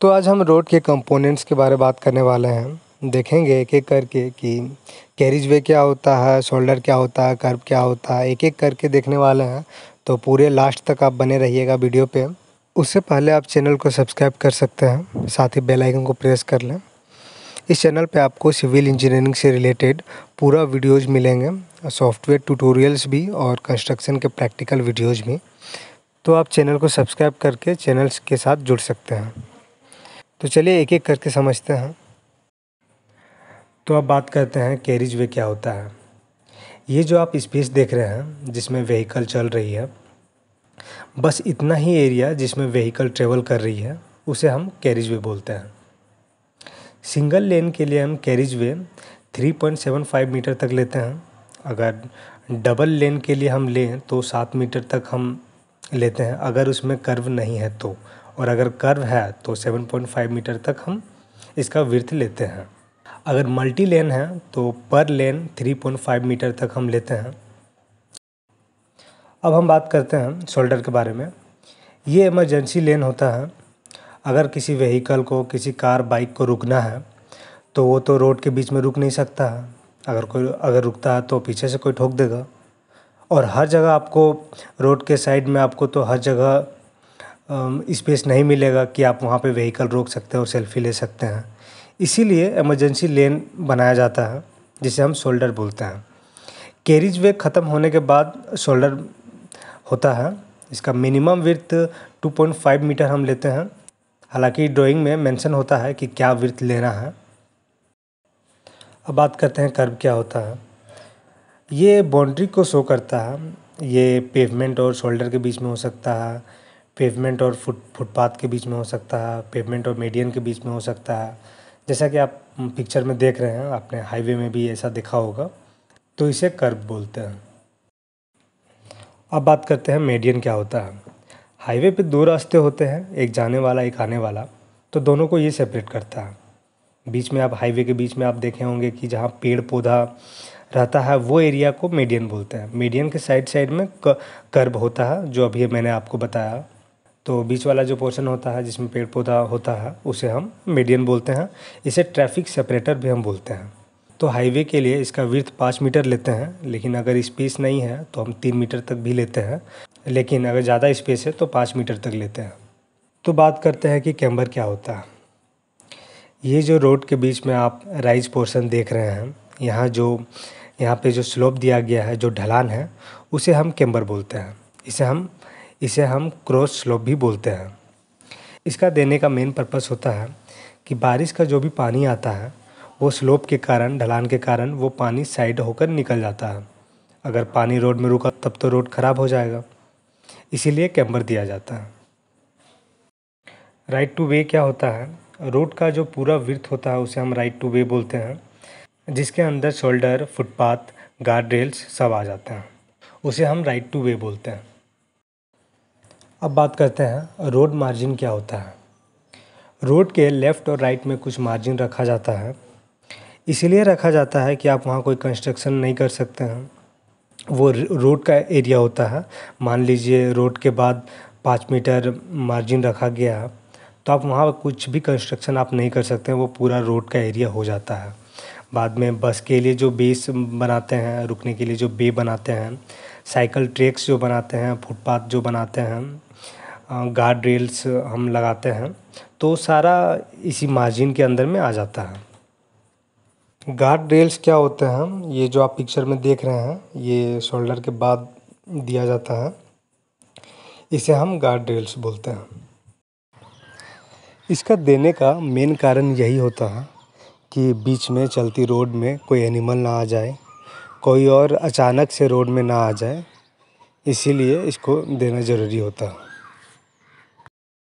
तो आज हम रोड के कंपोनेंट्स के बारे में बात करने वाले हैं देखेंगे एक एक करके कि कैरिज वे क्या होता है शोल्डर क्या होता है कर्व क्या होता है एक एक करके देखने वाले हैं तो पूरे लास्ट तक आप बने रहिएगा वीडियो पे उससे पहले आप चैनल को सब्सक्राइब कर सकते हैं साथ ही बेल आइकन को प्रेस कर लें इस चैनल पे आपको सिविल इंजीनियरिंग से रिलेटेड पूरा वीडियोज़ मिलेंगे सॉफ्टवेयर ट्यूटोरियल्स भी और कंस्ट्रक्शन के प्रैक्टिकल वीडियोज़ भी तो आप चैनल को सब्सक्राइब करके चैनल्स के साथ जुड़ सकते हैं तो चलिए एक एक करके समझते हैं तो अब बात करते हैं कैरिज वे क्या होता है ये जो आप स्पेस देख रहे हैं जिसमें व्हीकल चल रही है बस इतना ही एरिया जिसमें व्हीकल ट्रेवल कर रही है उसे हम कैरिज वे बोलते हैं सिंगल लेन के लिए हम carriageway three point seven five metre तक लेते हैं अगर डबल लेन के लिए हम लें तो सात मीटर तक हम लेते हैं अगर उसमें कर्व नहीं है तो और अगर कर्व है तो 7.5 मीटर तक हम इसका विर्थ लेते हैं अगर मल्टी लेन है तो पर लेन 3.5 मीटर तक हम लेते हैं अब हम बात करते हैं शोल्डर के बारे में ये इमरजेंसी लेन होता है अगर किसी व्हीकल को किसी कार बाइक को रुकना है तो वो तो रोड के बीच में रुक नहीं सकता है अगर कोई अगर रुकता है तो पीछे से कोई ठोक देगा और हर जगह आपको रोड के साइड में आपको तो हर जगह स्पेस नहीं मिलेगा कि आप वहाँ पे व्हीकल रोक सकते हैं और सेल्फ़ी ले सकते हैं इसीलिए इमरजेंसी लेन बनाया जाता है जिसे हम शोल्डर बोलते हैं कैरिज वे ख़त्म होने के बाद शोल्डर होता है इसका मिनिमम विर्थ 2.5 मीटर हम लेते हैं हालांकि ड्राइंग में मेंशन होता है कि क्या विर्थ लेना है अब बात करते हैं कर्व क्या होता है ये बाउंड्री को शो करता है ये पेवमेंट और शोल्डर के बीच में हो सकता है पेवमेंट और फुट फुटपाथ के बीच में हो सकता है पेवमेंट और मेडियन के बीच में हो सकता है जैसा कि आप पिक्चर में देख रहे हैं आपने हाईवे में भी ऐसा देखा होगा तो इसे कर्ब बोलते हैं अब बात करते हैं मेडियन क्या होता है हाईवे पे दो रास्ते होते हैं एक जाने वाला एक आने वाला तो दोनों को ये सेपरेट करता है बीच में आप हाईवे के बीच में आप देखे होंगे कि जहाँ पेड़ पौधा रहता है वो एरिया को मेडियन बोलते हैं मेडियन के साइड साइड में कर्ब होता है जो अभी मैंने आपको बताया तो बीच वाला जो पोर्शन होता है जिसमें पेड़ पौधा होता है उसे हम मीडियन बोलते हैं इसे ट्रैफिक सेपरेटर भी हम बोलते हैं तो हाईवे के लिए इसका विर्थ पाँच मीटर लेते हैं लेकिन अगर स्पेस नहीं है तो हम तीन मीटर तक भी लेते हैं लेकिन अगर ज़्यादा स्पेस है तो पाँच मीटर तक लेते हैं तो बात करते हैं कि कैम्बर क्या होता है ये जो रोड के बीच में आप राइज पोर्शन देख रहे हैं यहाँ जो यहाँ पे जो स्लोप दिया गया है जो ढलान है उसे हम कैम्बर बोलते हैं इसे हम इसे हम क्रॉस स्लोप भी बोलते हैं इसका देने का मेन पर्पस होता है कि बारिश का जो भी पानी आता है वो स्लोप के कारण ढलान के कारण वो पानी साइड होकर निकल जाता है अगर पानी रोड में रुका तब तो रोड ख़राब हो जाएगा इसीलिए कैम्बर दिया जाता है राइट टू वे क्या होता है रोड का जो पूरा विर्थ होता है उसे हम राइट टू वे बोलते हैं जिसके अंदर शोल्डर फुटपाथ गार्ड रेल्स सब आ जाते हैं उसे हम राइट टू वे बोलते हैं अब बात करते हैं रोड मार्जिन क्या होता है रोड के लेफ़्ट और राइट में कुछ मार्जिन रखा जाता है इसीलिए रखा जाता है कि आप वहाँ कोई कंस्ट्रक्शन नहीं कर सकते हैं वो रोड का एरिया होता है मान लीजिए रोड के बाद पाँच मीटर मार्जिन रखा गया है तो आप वहाँ कुछ भी कंस्ट्रक्शन आप नहीं कर सकते हैं वो पूरा रोड का एरिया हो जाता है बाद में बस के लिए जो बेस बनाते हैं रुकने के लिए जो बे बनाते हैं साइकिल ट्रैक्स जो बनाते हैं फुटपाथ जो बनाते हैं गार्ड रेल्स हम लगाते हैं तो सारा इसी मार्जिन के अंदर में आ जाता है गार्ड रेल्स क्या होते हैं ये जो आप पिक्चर में देख रहे हैं ये शोल्डर के बाद दिया जाता है इसे हम गार्ड रेल्स बोलते हैं इसका देने का मेन कारण यही होता है कि बीच में चलती रोड में कोई एनिमल ना आ जाए कोई और अचानक से रोड में ना आ जाए इसीलिए इसको देना ज़रूरी होता है